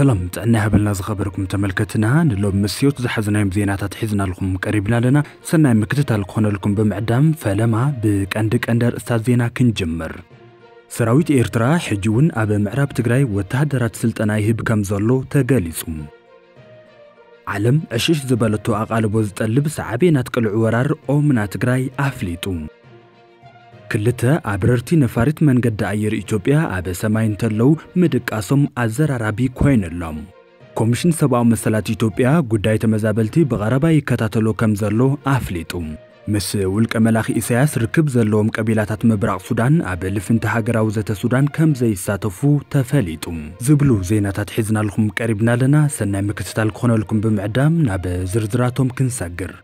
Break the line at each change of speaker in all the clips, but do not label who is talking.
سلام تعنيها بالناس خبركم تملكتنا نلوم مسيو تزحزنا يوم زينات تحزنا لكم قريبنا لنا سنة مكتتا لكم لكم بمعدام فلما بك عندك اندر استاذ زينا كنجمر سراويت ايرترا حجون ابا معراب تقراي وتهدرات سلطان ايهب كم زلو تقاليسوم علم اشيش زبالتو اقالبوز تقلب سعبينات كل عورار او منات افليتوم ክልተ ኣብረርቲ ነፋሪት መንገዲ ኣየር ኢትዮጵያ ኣብ ሰማይ እንተለዉ ምድቃሶም ኣዘራራቢ ኮይኑሎም ኮሚሽን ሰብኣዊ መሰላት ኢትዮጵያ ጉዳይ ተመዛበልቲ ብቐረባ ይከታተሎ ከም ዘሎ ኣፍሊጡ ምስ ውልቀ መላኺ ኢሳያስ ርክብ ዘለዎም ቀቢላታት ምብራቕ ሱዳን ኣብ ልፍንቲ ሃገራዊ ዘተ ሱዳን ከም ዘይሳተፉ ተፈሊጡ ዝብሉ ዜናታት ሒዝናልኩም ቀሪብና ኣለና ሰናይ ምክትታል ክኾነልኩም ብምዕዳም ናብ ዝርዝራቶም ክንሰግር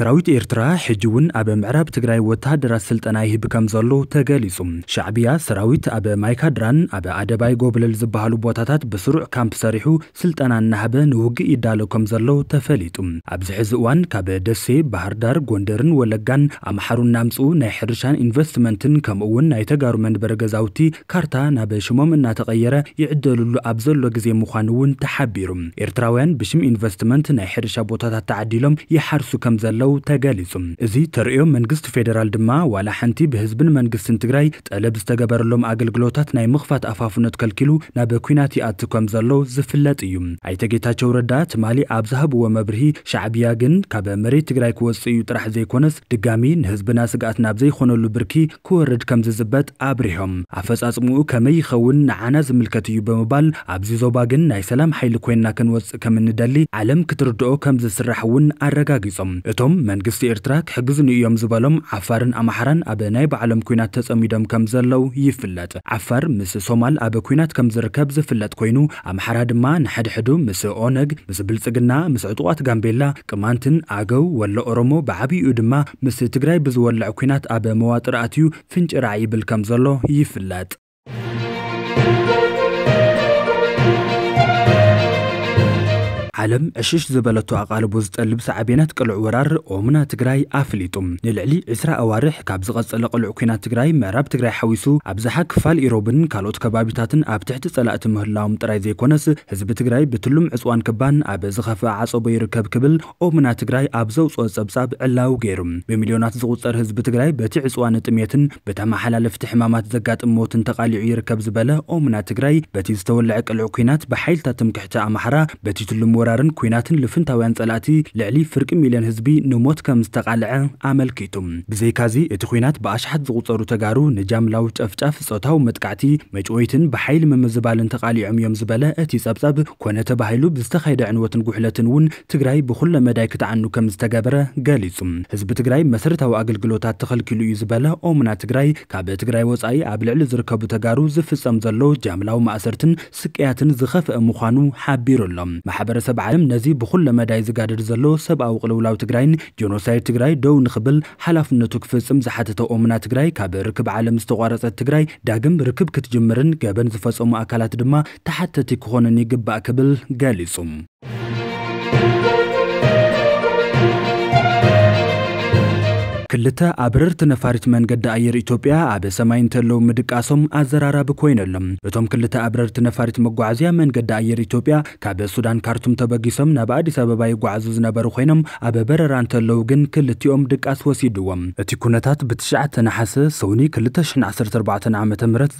ሰራዊት ኤርትራ ሕጂ እውን ኣብ ምዕራብ ትግራይ ወተሃደራት ስልጠና ይህብ ከም ዘሎ ተገሊጹ ሻዕብያ ሰራዊት ኣብ ማይካድራን ኣብ ኣደባይ ጎብለል ዝበሃሉ ቦታታት ብስሩዕ ካምፕ ሰሪሑ ስልጠና እናሃበ ንውግእ ይዳለ ከም ዘሎ ተፈሊጡ ኣብዚ ሕዚ እዋን ካብ ደሴ ባህርዳር ጎንደርን ወለጋን ኣምሓሩ እናምፁ ናይ ሕርሻን ኢንቨስትመንትን ከምኡ እውን ናይ ተጋሩ መንበረ ገዛውቲ ካርታ ናብ ሽሞም እናተቐየረ ይዕደልሉ ኣብ ዘሎ ግዜ ምዃኑ እውን ተሓቢሩ ኤርትራውያን ብሽም ኢንቨስትመንት ናይ ሕርሻ ቦታታት ተዓዲሎም ይሓርሱ ከም ዘለው ከምዝረከቡ ተገሊጹ እዚ ተርእዮ መንግስት ፌደራል ድማ ዋላ ሓንቲ ብህዝብን መንግስትን ትግራይ ጠለብ ዝተገበረሎም ኣገልግሎታት ናይ ምኽፋት ኣፋፍነት ከልኪሉ ናብ ኩናት ይኣቲ ከም ዘሎ ዝፍለጥ እዩ ኣይተ ጌታቸው ረዳ ትማሊ ኣብ ዝሃብዎ መብርሂ ሻዕብያ ግን ካብ መሬት ትግራይ ክወፅእ እዩ ጥራሕ ዘይኮነስ ድጋሚ ንህዝብና ስጋኣት ናብ ዘይኮነሉ ብርኪ ክወርድ ከም ዝዝበት ኣብሪሖም ኣፈጻጽምኡ ከመይ ይኸውን ንዓና ዝምልከት እዩ ብምባል ኣብዚ ዞባ ግን ናይ ሰላም ሓይሊ ኮይንና ክንወፅእ ከም እንደሊ ዓለም ክትርድኦ ከም ዝስራሕ እውን ኣረጋጊጾም እቶም እቶም መንግስቲ ኤርትራ ክሕግዝን እዮም ዝበሎም ዓፋርን ኣምሓራን ኣብ ናይ ባዕሎም ኩናት ተጸሚዶም ከም ዘለው ይፍለጥ ዓፋር ምስ ሶማል ኣብ ኩናት ከም ዝርከብ ዝፍለጥ ኮይኑ ኣምሓራ ድማ ንሓድሕዱ ምስ ኦነግ ምስ ብልጽግና ምስ ዕጡቋት ጋምቤላ ቅማንትን ኣገው ወሎ ኦሮሞ ብዓብኡ ድማ ምስ ትግራይ ብዝወልዕ ኩናት ኣብ መዋጥር ኣትዩ ፍንጭ ይብል ከም ዘሎ ይፍለጥ ዓለም ዕሽሽ ዝበለቶ ኣቓልቦ ዝጠልብ ሳዕቤናት ቅልዑ ወራር ኦሙና ትግራይ ኣፍሊጡ ንልዕሊ 20 ኣዋርሕ ካብ ዝቐጸለ ቅልዑ ኩናት ትግራይ ምዕራብ ትግራይ ሓዊሱ ኣብዝሓ ክፋል ኢሮብን ካልኦት ከባቢታትን ኣብ ትሕቲ ጸላእቲ ምህላዎም ጥራይ ዘይኮነስ ህዝቢ ትግራይ ብትሉም ዕፅዋን ክባን ኣብ ዝኸፍአ ዓፀቦ ይርከብ ክብል ኦሙና ትግራይ ኣብ ዘውፅኦ ጸብጻብ ዕላው ገይሩ ብሚልዮናት ዝቝፀር ህዝቢ ትግራይ በቲ ዕፅዋን ጥሜትን ብተመሓላለፍቲ ሕማማት ዘጋጥም ሞትን ተቓሊዑ ይርከብ ዝበለ ኦሙና ትግራይ በቲ ዝተወልዐ ቅልዑ ኩናት ብሓይልታት ትምክሕቲ ኣምሓራ በቲ ትሉም ወራ ምብራርን ኩናትን ልፍንታውያን ጸላእቲ ልዕሊ ፍርቂ ሚልዮን ህዝቢ ንሞት ከም ዝተቓልዐ ኣመልኪቱ ብዘይካዚ እቲ ኩናት ብኣሽሓት ዝቑፀሩ ተጋሩ ንጃምላዊ ጨፍጫፍ ፆታዊ መጥቃዕቲ መጭወይትን ብሓይሊ ምምዝባልን ተቓሊዖም እዮም ዝበለ እቲ ጸብጸብ ኮነ ተባሂሉ ብዝተኸይደ ዕንወትን ጉሕለትን እውን ትግራይ ብኹለ መዳይ ክትዓኑ ከም ዝተገበረ ገሊጹ ህዝቢ ትግራይ መሰረታዊ ኣገልግሎታት ተኸልኪሉ እዩ ዝበለ ኦሙና ትግራይ ካብ ትግራይ ወፃኢ ኣብ ልዕሊ ዝርከቡ ተጋሩ ዝፍጸም ዘሎ ጃምላዊ ማእሰርትን ስቅያትን ዝኸፍአ ምዃኑ ሓቢሩ ኣሎም ማሕበረሰብ ብዓለም ነዚ ብኩሉ መዳይ ዝጋደድ ዘሎ ሰብኣዊ ቅልውላው ትግራይን ጀኖሳይድ ትግራይ ደው ንክብል ሓላፍነቱ ክፍፅም ዝሓተተ ኦምና ትግራይ ካብ ርክብ ዓለም ዝተቋረፀት ትግራይ ዳግም ርክብ ክትጅምርን ገበን ዝፈፀሙ ኣካላት ድማ ተሓተቲ ክኾነን ይግባእ ክብል Thank you. ክልተ ኣብርርት ነፋሪት መንገዲ ኣየር ኢትዮጵያ ኣብ ሰማይ እንተለዉ ምድቃሶም ኣዘራራቢ ኮይነሎም እቶም ክልተ ኣብረርቲ ነፋሪት መጓዓዝያ መንገዲ ኣየር ኢትዮጵያ ካብ ሱዳን ካርቱም ተበጊሶም ናብ ኣዲስ ኣበባ ይጓዓዙ ዝነበሩ ኮይኖም ኣብ በረራ እንተለዉ ግን ክልቲኦም ድቃስ ወሲድዎም እቲ ኩነታት ብትሽዓተ ናሓሰ ሰውኒ 214 ዓ ም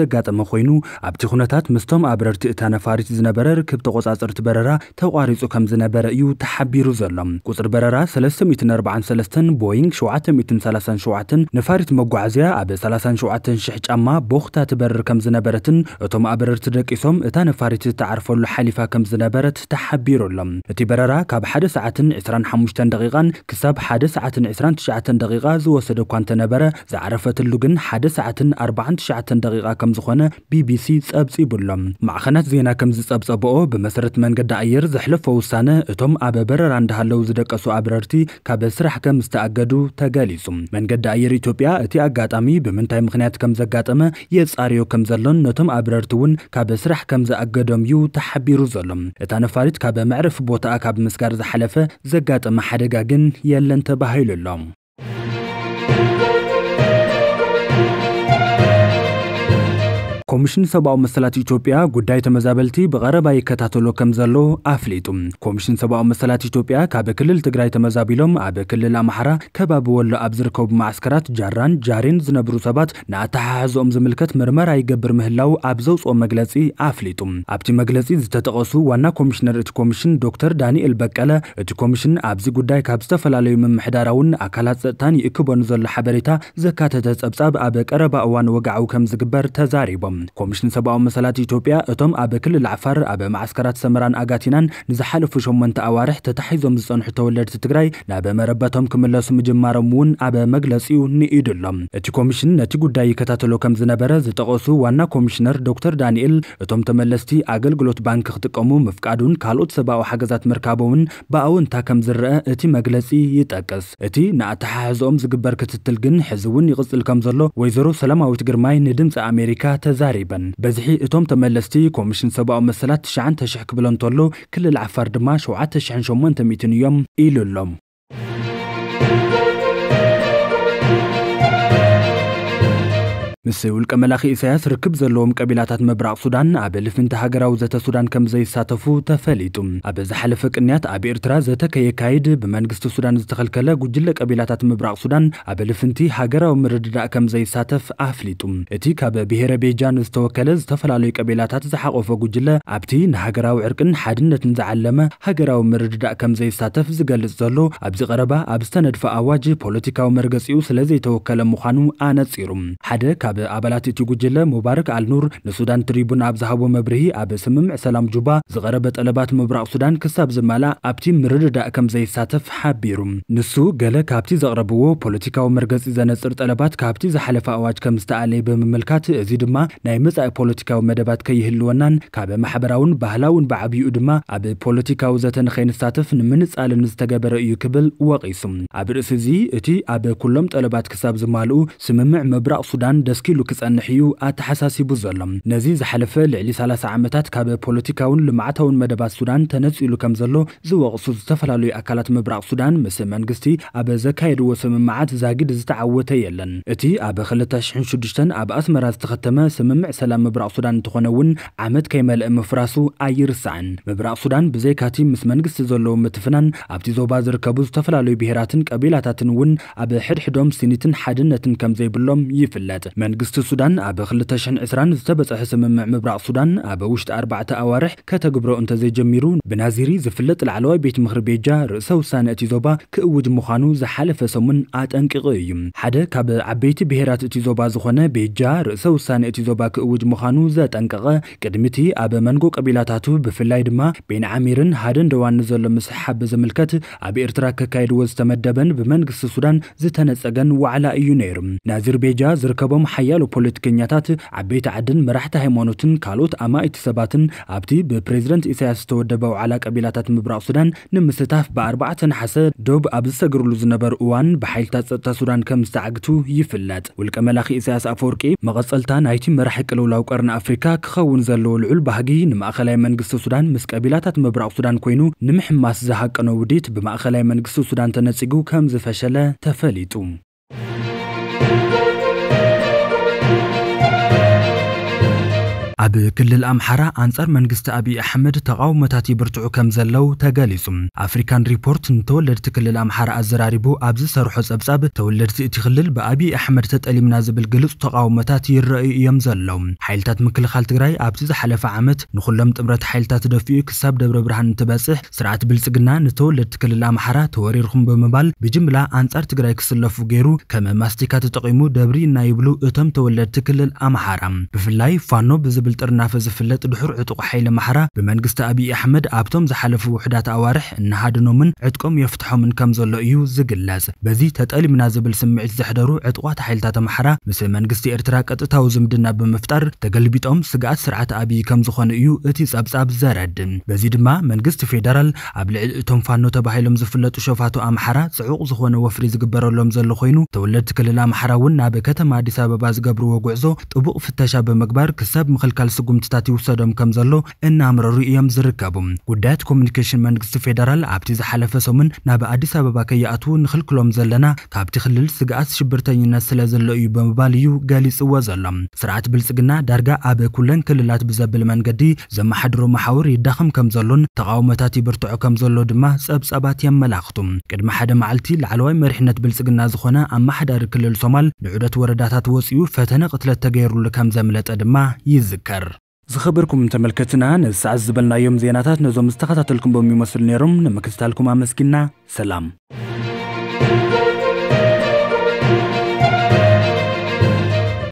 ዘጋጠመ ኮይኑ ኣብቲ ኩነታት ምስቶም ኣብረርቲ እታ ነፋሪት ዝነበረ ርክብ ተቆፃፅርቲ በረራ ተቋሪፁ ከም ዝነበረ እዩ ተሓቢሩ ዘሎም ቁፅሪ በረራ 343 ቦይንግ 7 37 ነፋሪት መጓዓዝያ ኣብ 37 ሽሕ ጫማ ቦኽታ ትበርር ከም ዝነበረትን እቶም ኣበረርቲ ደቂሶም እታ ነፋሪት እተዓርፈሉ ሓሊፋ ከም ዝነበረት ተሓቢሩሎም እቲ በረራ ካብ 1 ሰዓትን 25 ደቂቓን ክሳብ 1 ሰዓትን 29 ደቂቓ ዝወሰደ እኳ እንተነበረ ዝዓረፈትሉ ግን 1 ሰዓትን 49 ደቂቓ ከም ዝኾነ ቢቢሲ ጸብጺቡሎም ማዕኸናት ዜና ከም ዝጸብጸብኦ ብመሰረት መንገዲ ኣየር ዘሕለፈ ውሳነ እቶም ኣብ በረራ እንዳሃለው ዝደቀሱ ኣበረርቲ ካብ ስራሕ ከም ዝተኣገዱ ተገሊጹ ገለጹ። መንገዲ ኣየር ኢትዮጵያ እቲ ኣጋጣሚ ብምንታይ ምክንያት ከም ዘጋጠመ የፃርዮ ከም ዘሎን ነቶም ኣብረርቲ እውን ካብ ስራሕ ከም ዝኣገዶም እዩ ተሓቢሩ ዘሎ እታ ነፋሪት ካብ መዕረፊ ቦታኣ ካብ ምስጋር ዝሓለፈ ዘጋጠመ ሓደጋ ግን የለን ተባሂሉ ኣሎ ኮሚሽን ሰብኣዊ መሰላት ኢትዮጵያ ጉዳይ ተመዛበልቲ ብቐረባ ይከታተሎ ከም ዘሎ ኣፍሊጡ ኮሚሽን ሰብኣዊ መሰላት ኢትዮጵያ ካብ ክልል ትግራይ ተመዛቢሎም ኣብ ክልል ኣምሓራ ከባቢ ወሎ ኣብ ዝርከቡ ማዓስከራት ጃራን ጃሪን ዝነብሩ ሰባት ንኣተሓሕዞኦም ዝምልከት ምርመራ ይገብር ምህላው ኣብ ዘውፅኦ መግለፂ ኣፍሊጡ ኣብቲ መግለፂ ዝተጠቐሱ ዋና ኮሚሽነር እቲ ኮሚሽን ዶክተር ዳንኤል በቀለ እቲ ኮሚሽን ኣብዚ ጉዳይ ካብ ዝተፈላለዩ ምምሕዳራውን ኣካላት ፀጥታን ይእክበኑ ዘሎ ሓበሬታ ዘካተተ ፀብጻብ ኣብ ቀረባ እዋን ወግዓዊ ከም ዝግበር ተዛሪቦም ኮሚሽን ሰብኣዊ መሰላት ኢትዮጵያ እቶም ኣብ ክልል ዓፋር ኣብ ማዓስከራት ሰመራን ኣጋቲናን ንዝሓለፉ 8 ኣዋርሕ ተታሒዞም ዝፀንሑ ተወለድቲ ትግራይ ናብ መረበቶም ክምለሱ ምጅማሮም እውን ኣብ መግለፂኡ ንኢድ ኣሎም እቲ ኮሚሽን ነቲ ጉዳይ ይከታተሎ ከም ዝነበረ ዝጠቐሱ ዋና ኮሚሽነር ዶክተር ዳንኤል እቶም ተመለስቲ ኣገልግሎት ባንኪ ክጥቀሙ ምፍቃዱን ካልኦት ሰብኣዊ ሓገዛት ምርካቦምን ብኣውንታ ከም ዝረአ እቲ መግለፂ ይጠቅስ እቲ ንኣተሓሕዞኦም ዝግበር ክትትል ግን ሕዚ እውን ይቕፅል ከም ዘሎ ወይዘሮ ሰላማዊት ግርማይ ንድምፂ ኣሜሪካ ተዛ تزاريبا بزحي اتوم تملستي كومشن سبا او مسلات شعن تشحك بلون كل العفار دماش وعتش عن شمان تميتن يوم ايلو اللوم ምስ ውልቀ መላኺ እሳያስ ርክብ ዘለዎም ቀቢላታት ምብራቕ ሱዳን ኣብ ልፍንቲ ሃገራዊ ዘተ ሱዳን ከም ዘይሳተፉ ተፈሊጡ ኣብ ዝሓለፈ ቅንያት ኣብ ኤርትራ ዘተ ከየካይድ ብመንግስቲ ሱዳን ዝተኸልከለ ጉጅለ ቀቢላታት ምብራቕ ሱዳን ኣብ ልፍንቲ ሃገራዊ ምርድዳእ ከም ዘይሳተፍ ኣፍሊጡ እቲ ካብ ብሄረ ቤጃን ዝተወከለ ዝተፈላለዩ ቀቢላታት ዝሓቆፈ ጉጅለ ኣብቲ ንሃገራዊ ዕርቅን ሓድነትን ዝዓለመ ሃገራዊ ምርድዳእ ከም ዘይሳተፍ ዝገልጽ ዘሎ ኣብዚ ቀረባ ኣብ ዝተነድፈ ኣዋጅ ፖለቲካዊ መርገፂኡ ስለዘይተወከለ ምዃኑ ኣነጺሩ ሓደ ኣብ ኣባላት እቲ ጉጅለ ሙባርክ ኣልኑር ንሱዳን ትሪቡን ኣብ ዝሃቦ መብርሂ ኣብ ስምምዕ ሰላም ጁባ ዝቐረበ ጠለባት ምብራቅ ሱዳን ክሳብ ዝማላእ ኣብቲ ምርድዳእ ከም ዘይሳተፍ ሓቢሩ ንሱ ገለ ካብቲ ዘቕረብዎ ፖለቲካዊ መርገፂ ዘነፅር ጠለባት ካብቲ ዝሓለፈ ኣዋጅ ከም ዝተኣለየ ብምምልካት እዚ ድማ ናይ መጻኢ ፖለቲካዊ መደባት ከይህልወናን ካብ ማሕበራውን ባህላውን ብዓብይኡ ድማ ኣብ ፖለቲካዊ ዘተን ከይንሳተፍ ንምንፃልን ዝተገበረ እዩ ክብል ወቒሱ ኣብ ርእሲ እዚ እቲ ኣብ ኩሎም ጠለባት ክሳብ ዝማልኡ ስምምዕ ምብራቅ ሱዳን ደስ ኣስኪሉ ክጸንሕ እዩ ኣተሓሳሲቡ ዘሎ ነዚ ዝሓለፈ ልዕሊ 30 ዓመታት ካብ ፖለቲካውን ልምዓታውን መደባት ሱዳን ተነፂሉ ከም ዘሎ ዝወቕሱ ዝተፈላለዩ ኣካላት ምብራቕ ሱዳን ምስ መንግስቲ ኣብ ዘካየድዎ ስምምዓት ዛጊድ ዝተዓወተ የለን እቲ ኣብ 2006 ኣብ ኣስመራ ዝተኸተመ ስምምዕ ሰላም ምብራቕ ሱዳን እንትኾነ እውን ዓመት ከይመልአ ምፍራሱ ኣይርስዕን ምብራቕ ሱዳን ብዘይካቲ ምስ መንግስቲ ዘለዎ ምትፍናን ኣብቲ ዞባ ዝርከቡ ዝተፈላለዩ ብሄራትን ቀቢላታትን እውን ኣብ ሕድሕዶም ስኒትን ሓድነትን ከም ዘይብሎም ይፍለጥ መንግስቲ ሱዳን ኣብ 2020 ዝተበፅሐ ስምምዕ ምብራቅ ሱዳን ኣብ ውሽጢ ኣርባዕተ ኣዋርሕ ከተግብሮ እንተዘይጀሚሩ ብናዚሪ ዝፍለጥ ላዕለዋይ ቤት ምክሪ ቤጃ ርእሰ ውሳነ እቲ ዞባ ክእውጅ ምዃኑ ዝሓለፈ ሰሙን ኣጠንቂቑ እዩ ሓደ ካብ ዓበይቲ ብሄራት እቲ ዞባ ዝኾነ ቤጃ ርእሰ ውሳነ እቲ ዞባ ክእውጅ ምዃኑ ዘጠንቀቐ ቅድሚቲ ኣብ መንጎ ቀቢላታቱ ብፍላይ ድማ ቤን ዓሚርን ሃደን ደዋኒ ዘሎ ምስሓብ ብዝምልከት ኣብ ኤርትራ ከካይድዎ ዝተመደበን ብመንግስቲ ሱዳን ዝተነፀገን ዋዕላ እዩ ነይሩ ናዚር ቤጃ ዝርከቦም ሓ ሓያሎ ፖለቲከኛታት ዓበይቲ ዓድን መራሕቲ ሃይማኖትን ካልኦት ኣማኢት ሰባትን ኣብቲ ብፕሬዚደንት ኢሳያስ ዝተወደበ ዋዕላ ቀቢላታት ምብራቅ ሱዳን ንምስታፍ ብኣርባዕተ ነሓሰ ዶብ ኣብ ዝሰግርሉ ዝነበረ እዋን ብሓይልታት ፀጥታ ሱዳን ከም ዝተዓግቱ ይፍለጥ ውልቀ መላኺ ኢሳያስ ኣፈወርቂ መቐፀልታ ናይቲ መራሒ ቅልውላው ቀርኒ ኣፍሪካ ክኸውን ዘለዎ ልዑል ባህጊ ንማእኸላይ መንግስቲ ሱዳን ምስ ቀቢላታት ምብራቅ ሱዳን ኮይኑ ንምሕማስ ዝሃቀኖ ውዲት ብማእኸላይ መንግስቲ ሱዳን ተነፂጉ ከም ዝፈሸለ ተፈሊጡ ኣብ ክልል ኣምሓራ ኣንጻር መንግስቲ ኣብዪ ኣሕመድ ተቃውሞታት ይብርትዑ ከም ዘለው ተገሊጹ ኣፍሪካን ሪፖርት ንተወለድቲ ክልል ኣምሓራ ኣዘራሪቡ ኣብ ዝሰርሖ ጸብጻብ ተወለድቲ እቲ ክልል ብኣብዪ ኣሕመድ ተጠሊምና ዝብል ግልጽ ተቃውሞታት ይረአዩ እዮም ዘለው ሓይልታት ምክልኻል ትግራይ ኣብቲ ዝሓለፈ ዓመት ንኹሎም ጥምረት ሓይልታት ደፊኡ ክሳብ ደብረ ብርሃን እንትበጽሕ ስርዓት ብልጽግና ንተወለድቲ ክልል ኣምሓራ ተወሪርኩም ብምባል ብጅምላ ኣንጻር ትግራይ ክስለፉ ገይሩ ከም ማስቲካ ተጠቒሙ ደብሪ እናይብሉ እቶም ተወለድቲ ክልል ኣምሓራ ብፍላይ ፋኖ ብዝ ብልጥር እናፈ ዝፍለጥ ድሑር ዕጡቕ ሓይለ ማሕራ ብመንግስቲ ኣብዪ ኣሕመድ ኣብቶም ዝሓለፉ ውሕዳት ኣዋርሕ እናሃድኖምን ዕጥቆም የፍትሖምን ከም ዘሎ እዩ ዝግለጽ በዚ ተጠሊምና ዝብል ስምዒት ዘሕደሩ ዕጥቋት ሓይልታት ኣምሓራ ምስ መንግስቲ ኤርትራ ቀጥታዊ ዝምድና ብምፍጣር ተገልቢጦም ስጋኣት ስርዓት ኣብዪ ከም ዝኾነ እዩ እቲ ጸብጻብ ዘረድን በዚ ድማ መንግስቲ ፌደራል ኣብ ልዕሊ እቶም ፋኖ ተባሂሎም ዝፍለጡ ሸፋቱ ኣምሓራ ጽዑቕ ዝኾነ ወፍሪ ዝግበረሎም ዘሎ ኮይኑ ተወለድቲ ክልል ኣምሓራ እውን ናብ ከተማ ኣዲስ ኣበባ ዝገብርዎ ጉዕዞ ጥቡቕ ፍተሻ ብምግባር ክሳብ ምኽልካል ካልሲ ጉምትታት ይውሰዶም ከም ዘሎ እናምረሩ እዮም ዝርከቡ ጉዳያት ኮሚኒኬሽን መንግስቲ ፌደራል ኣብቲ ዝሓለፈ ሰሙን ናብ ኣዲስ ኣበባ ከይኣትዉ ንክልክሎም ዘለና ካብቲ ክልል ስግኣት ሽብርተኝነት ስለ ዘሎ እዩ ብምባል እዩ ገሊፅዎ ዘሎ ስርዓት ብልፅግና ዳርጋ ኣብ ኩለን ክልላት ብዘብል መንገዲ ዘመሓድሮ መሓውር ይዳኸም ከም ዘሎን ተቃውሞታት ይብርትዖ ከም ዘሎ ድማ ፀብፀባት የመላኽቱ ቅድሚ ሓደ መዓልቲ ላዕለዋይ መሪሕነት ብልፅግና ዝኾነ ኣመሓዳሪ ክልል ሶማል ንዑደት ወረዳታት ወፅኡ ፈተነ ቅትለት ተገይሩሉ ከም ዘምለጠ ድማ ይዝግ ይዝከር ዝኸበርኩም ተመልከትና ነዚ ሰዓት ዝበልናዮም ዜናታት ነዞም ዝተኸታተልኩም በሚመስሉ ነይሮም ንምክትታልኩም ኣመስኪና ሰላም